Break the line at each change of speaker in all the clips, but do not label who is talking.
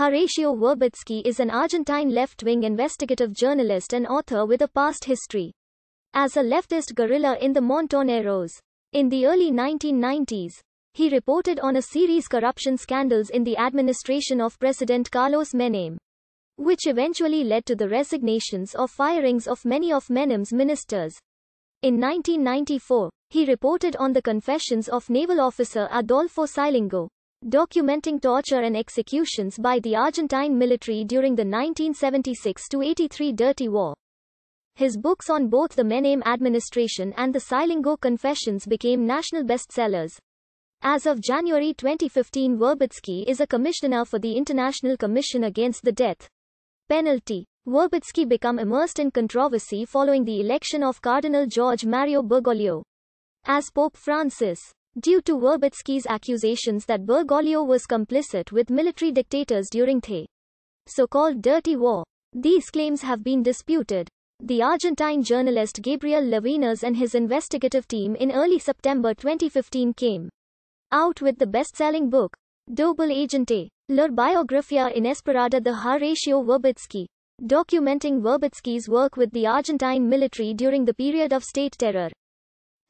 Horacio Werbitsky is an Argentine left-wing investigative journalist and author with a past history as a leftist guerrilla in the Montoneros. In the early 1990s, he reported on a series corruption scandals in the administration of President Carlos Menem, which eventually led to the resignations or firings of many of Menem's ministers. In 1994, he reported on the confessions of naval officer Adolfo Silingo, documenting torture and executions by the Argentine military during the 1976-83 Dirty War. His books on both the Menem administration and the Silingo Confessions became national bestsellers. As of January 2015 Werbitsky is a commissioner for the International Commission Against the Death Penalty. Werbitsky became immersed in controversy following the election of Cardinal George Mario Bergoglio as Pope Francis due to Verbitsky's accusations that Bergoglio was complicit with military dictators during the so-called dirty war. These claims have been disputed. The Argentine journalist Gabriel Lavinas and his investigative team in early September 2015 came out with the best-selling book, Double Agente, La Biografia Inesperada de Horatio Verbitsky, documenting Verbitsky's work with the Argentine military during the period of state terror.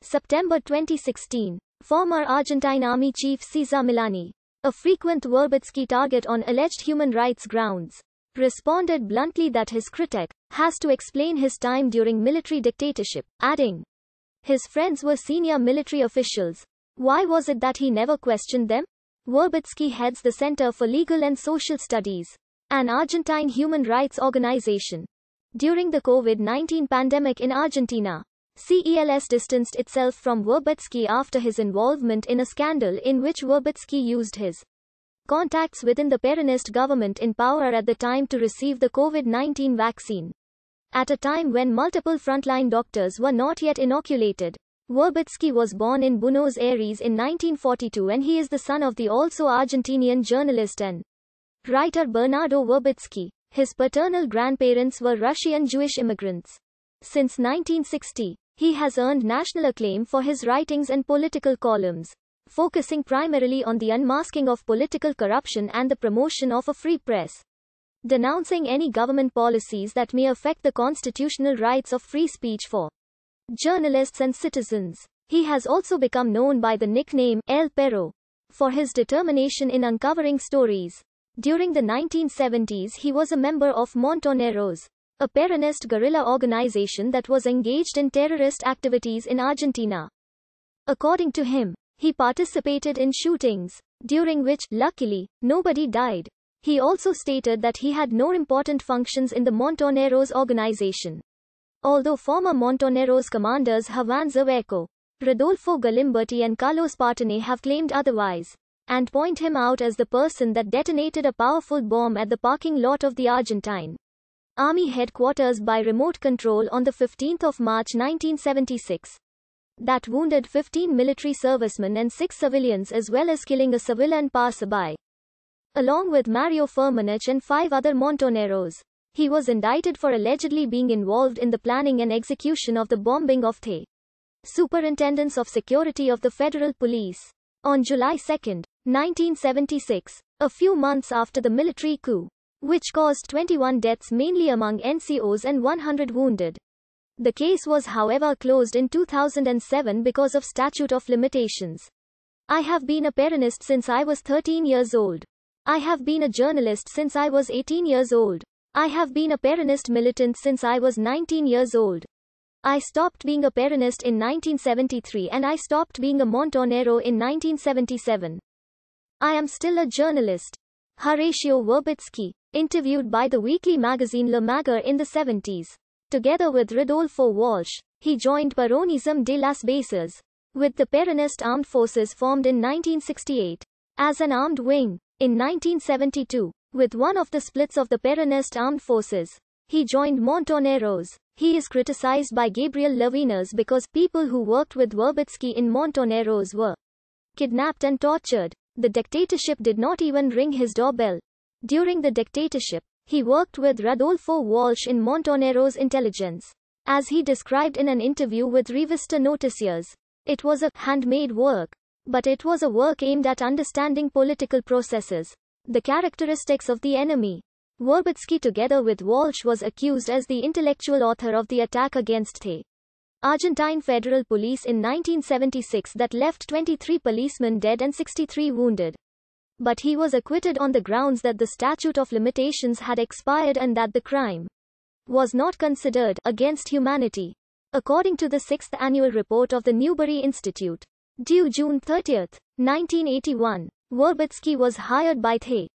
September 2016 Former Argentine Army Chief Cesar Milani, a frequent Verbitsky target on alleged human rights grounds, responded bluntly that his critic has to explain his time during military dictatorship, adding, His friends were senior military officials. Why was it that he never questioned them? Werbitsky heads the Center for Legal and Social Studies, an Argentine human rights organization. During the COVID 19 pandemic in Argentina, CELS distanced itself from Werbetsky after his involvement in a scandal in which Werbetsky used his contacts within the Peronist government in power at the time to receive the COVID 19 vaccine. At a time when multiple frontline doctors were not yet inoculated, Werbetsky was born in Buenos Aires in 1942 and he is the son of the also Argentinian journalist and writer Bernardo Werbetsky. His paternal grandparents were Russian Jewish immigrants. Since 1960, he has earned national acclaim for his writings and political columns, focusing primarily on the unmasking of political corruption and the promotion of a free press. Denouncing any government policies that may affect the constitutional rights of free speech for journalists and citizens. He has also become known by the nickname El Perro for his determination in uncovering stories. During the 1970s, he was a member of Montoneros, a Peronist guerrilla organization that was engaged in terrorist activities in Argentina. According to him, he participated in shootings, during which, luckily, nobody died. He also stated that he had no important functions in the Montoneros organization. Although former Montoneros commanders Havan Zaveco, Rodolfo Galimberti and Carlos Partene have claimed otherwise, and point him out as the person that detonated a powerful bomb at the parking lot of the Argentine. Army headquarters by remote control on 15 March 1976. That wounded 15 military servicemen and 6 civilians as well as killing a civilian passerby. Along with Mario Firmanich and five other Montoneros. He was indicted for allegedly being involved in the planning and execution of the bombing of the Superintendence of Security of the Federal Police. On July 2, 1976, a few months after the military coup, which caused 21 deaths mainly among NCOs and 100 wounded. The case was however closed in 2007 because of statute of limitations. I have been a Peronist since I was 13 years old. I have been a journalist since I was 18 years old. I have been a Peronist militant since I was 19 years old. I stopped being a Peronist in 1973 and I stopped being a Montonero in 1977. I am still a journalist. Horatio Werbitsky interviewed by the weekly magazine Le Magar in the 70s. Together with Rodolfo Walsh, he joined Peronism de las Bases, with the Peronist Armed Forces formed in 1968, as an armed wing, in 1972, with one of the splits of the Peronist Armed Forces. He joined Montoneros. He is criticized by Gabriel Levinas because people who worked with Verbitsky in Montoneros were kidnapped and tortured. The dictatorship did not even ring his doorbell. During the dictatorship, he worked with Rodolfo Walsh in Montonero's intelligence. As he described in an interview with Revista Noticias, it was a handmade work, but it was a work aimed at understanding political processes, the characteristics of the enemy. Worbitsky together with Walsh was accused as the intellectual author of the attack against the Argentine Federal Police in 1976 that left 23 policemen dead and 63 wounded but he was acquitted on the grounds that the statute of limitations had expired and that the crime was not considered against humanity. According to the sixth annual report of the Newbury Institute, due June 30, 1981, Werbitsky was hired by The